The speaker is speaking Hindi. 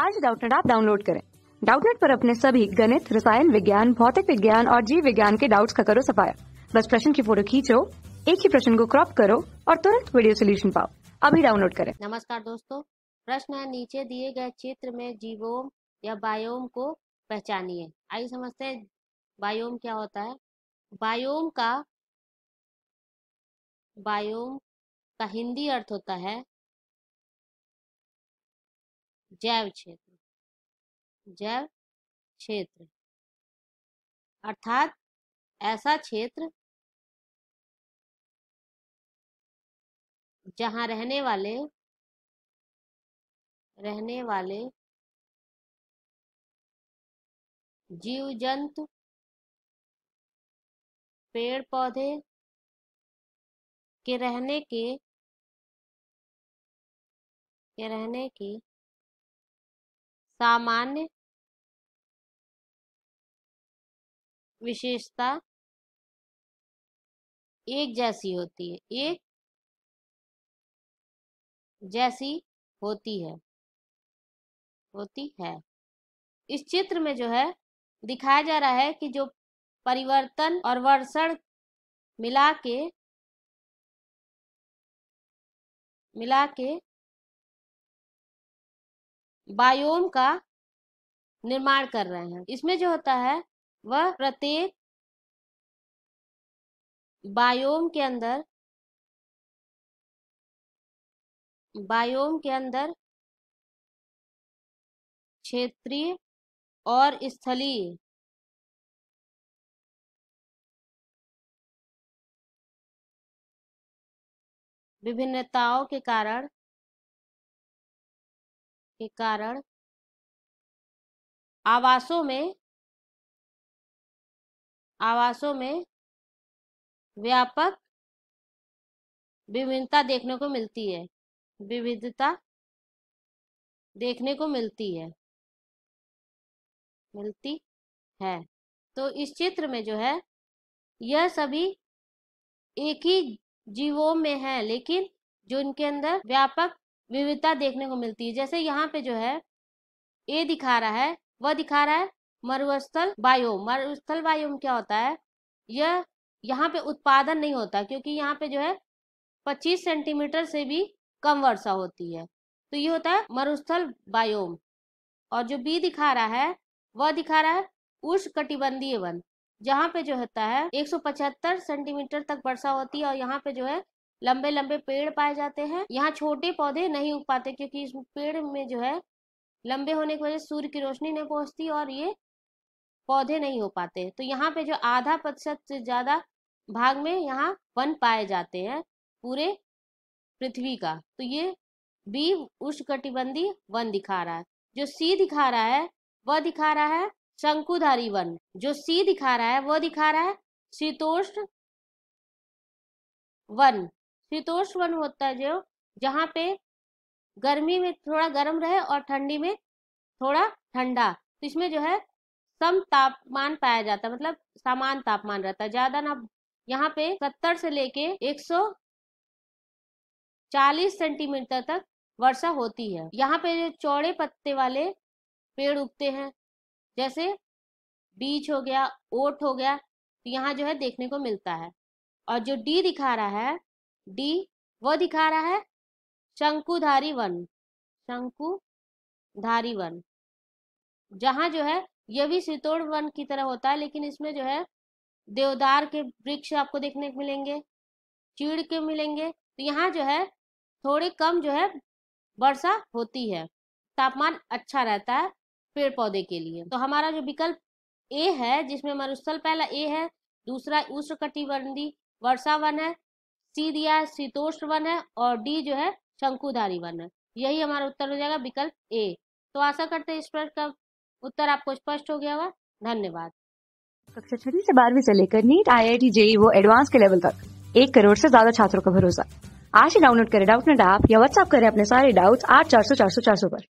आज डाउटनेट आप डाउनलोड करें डाउटनेट पर अपने सभी गणित रसायन विज्ञान भौतिक विज्ञान और जीव विज्ञान के डाउट्स का करो सफाया बस प्रश्न की फोटो खींचो एक ही प्रश्न को क्रॉप करो और तुरंत वीडियो सोल्यूशन पाओ अभी डाउनलोड करें नमस्कार दोस्तों प्रश्न है नीचे दिए गए चित्र में जीवोम या बायोम को पहचानिए आइए समझते हैं बायोम क्या होता है बायोम का बायोम का हिंदी अर्थ होता है जैव क्षेत्र जैव क्षेत्र अर्थात ऐसा क्षेत्र जहां रहने वाले रहने वाले जीव जंतु पेड़ पौधे के रहने के के रहने की सामान्य विशेषता एक जैसी होती है एक जैसी होती है होती है इस चित्र में जो है दिखाया जा रहा है कि जो परिवर्तन और वर्षण मिला के मिला के बायोम का निर्माण कर रहे हैं इसमें जो होता है वह प्रत्येक बायोम के अंदर बायोम के अंदर क्षेत्रीय और स्थलीय विभिन्नताओं के कारण के कारण आवासों में आवासों में व्यापक विभिन्नता देखने को मिलती है विविधता देखने को मिलती है मिलती है तो इस चित्र में जो है यह सभी एक ही जीवों में है लेकिन जो इनके अंदर व्यापक विविधता देखने को मिलती है जैसे यहाँ पे जो है ए दिखा रहा है वह दिखा रहा है मरुस्थल बायोम मरुस्थल बायोम क्या होता है यह यहाँ पे उत्पादन नहीं होता क्योंकि यहाँ पे जो है 25 सेंटीमीटर से भी कम वर्षा होती है तो ये होता है मरुस्थल बायोम और जो बी दिखा रहा है वह दिखा रहा है उष्ण कटिबंधीय वन जहाँ पे जो होता है 175 सेंटीमीटर तक वर्षा होती है और यहाँ पे जो है लंबे लंबे पेड़ पाए जाते हैं यहाँ छोटे पौधे नहीं उग पाते क्योंकि इस पेड़ में जो है लंबे होने की वजह सूर्य की रोशनी नहीं पहुंचती और ये पौधे नहीं हो पाते तो यहाँ पे जो आधा प्रतिशत से ज्यादा भाग में यहाँ वन पाए जाते हैं पूरे पृथ्वी का तो ये बी उष्णकटिबंधी वन दिखा रहा है जो सी दिखा रहा है वह दिखा रहा है शंकुधारी वन जो सी दिखा रहा है वह दिखा रहा है शीतोष्ण वन शीतोष्ण वन होता है जो जहाँ पे गर्मी में थोड़ा गर्म रहे और ठंडी में थोड़ा ठंडा तो इसमें जो है सम तापमान पाया जाता है मतलब समान तापमान रहता है ज्यादा ना यहाँ पे सत्तर से लेके एक सौ चालीस सेंटीमीटर तक वर्षा होती है यहाँ पे जो चौड़े पत्ते वाले पेड़ उगते हैं जैसे बीच हो गया ओट हो गया तो यहाँ जो है देखने को मिलता है और जो डी दिखा रहा है डी वो दिखा रहा है शंकुधारी वन शंकुधारी वन जहाँ जो है यह भी सितोड़ वन की तरह होता है लेकिन इसमें जो है देवदार के वृक्ष आपको देखने को मिलेंगे चीड़ के मिलेंगे तो यहाँ जो है थोड़े कम जो है वर्षा होती है तापमान अच्छा रहता है पेड़ पौधे के लिए तो हमारा जो विकल्प ए है जिसमें मरुस्थल पहला ए है दूसरा उष्ण कटिबंधी वर्षा वन है सी दिया है शीतोष्ण वन है और डी जो है शंकुधारी वन है यही हमारा उत्तर हो जाएगा विकल्प ए तो आशा करते हैं इस प्रश्न का उत्तर आपको स्पष्ट हो गया होगा धन्यवाद कक्षा छठी से बारहवीं से लेकर NEET I I T JEE वो एडवांस के लेवल तक एक करोड़ से ज्यादा छात्रों का भरोसा आज ही डाउनलोड करें डाउट नेट ऐप या व्हाट्सएप करें अपने सारे डाउट्स आठ चार सौ चार सौ चार सौ पर